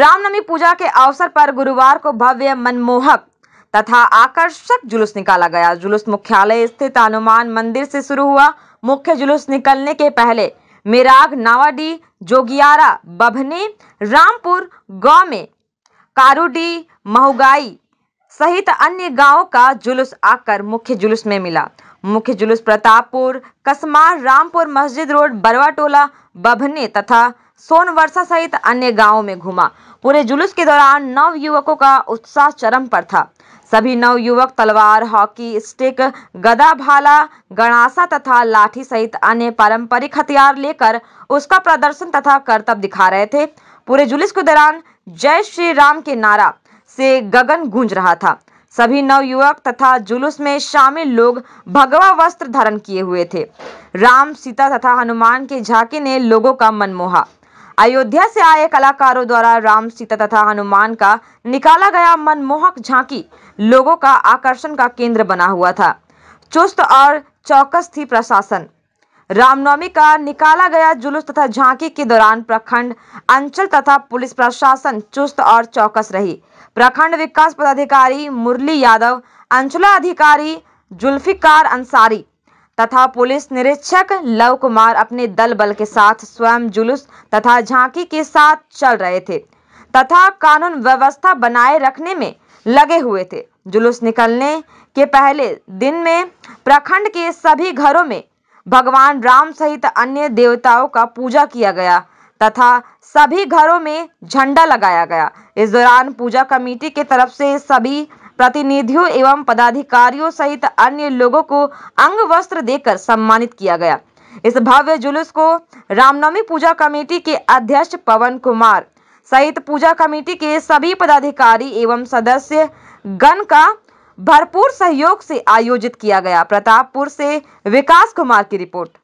रामनवमी पूजा के अवसर पर गुरुवार को भव्य मनमोहक तथा आकर्षक जुलूस निकाला गया जुलूस मुख्यालय स्थित हनुमान मंदिर से शुरू हुआ मुख्य जुलूस निकलने के पहले मिराग नावाडी जोगियारा बभनी रामपुर गांव में कारूडी महुगाई सहित अन्य गांवों का जुलूस आकर मुख्य जुलूस में मिला मुख्य जुलूस प्रतापपुर कसमार रामपुर मस्जिद रोड बरवा टोला बभने तथा सोनवर्षा सहित अन्य गांवों में घुमा पूरे जुलूस के दौरान नव युवकों का उत्साह चरम पर था सभी नव युवक तलवार हॉकी स्टिक गदा भाला गणासा तथा लाठी सहित अन्य पारंपरिक हथियार लेकर उसका प्रदर्शन तथा करतब दिखा रहे थे पूरे जुलूस के दौरान जय श्री राम के नारा से गगन गूंज रहा था सभी नवयुवक तथा जुलूस में शामिल लोग भगवा वस्त्र धारण किए हुए थे राम सीता तथा हनुमान के झांके ने लोगों का मन मोहा अयोध्या से आए कलाकारों द्वारा राम सीता तथा हनुमान का निकाला गया मनमोहक झांकी लोगों का आकर्षण का केंद्र बना हुआ था चुस्त और चौकस थी प्रशासन रामनवमी का निकाला गया जुलूस तथा झांकी के दौरान प्रखंड अंचल तथा पुलिस प्रशासन चुस्त और चौकस रही प्रखंड विकास पदाधिकारी मुरली यादव अंचला अधिकारी जुल्फिकार अंसारी तथा पुलिस निरीक्षक लव कुमार अपने दल बल के साथ स्वयं जुलूस तथा झांकी के साथ चल रहे थे तथा कानून व्यवस्था बनाए रखने में लगे हुए थे जुलूस निकलने के पहले दिन में प्रखंड के सभी घरों में भगवान राम सहित अन्य देवताओं का पूजा किया गया तथा सभी घरों में झंडा लगाया गया इस दौरान पूजा कमेटी के तरफ से सभी प्रतिनिधियों एवं पदाधिकारियों सहित अन्य लोगों को अंग वस्त्र देकर सम्मानित किया गया इस भव्य जुलूस को रामनवमी पूजा कमेटी के अध्यक्ष पवन कुमार सहित पूजा कमेटी के सभी पदाधिकारी एवं सदस्य गण का भरपूर सहयोग से आयोजित किया गया प्रतापपुर से विकास कुमार की रिपोर्ट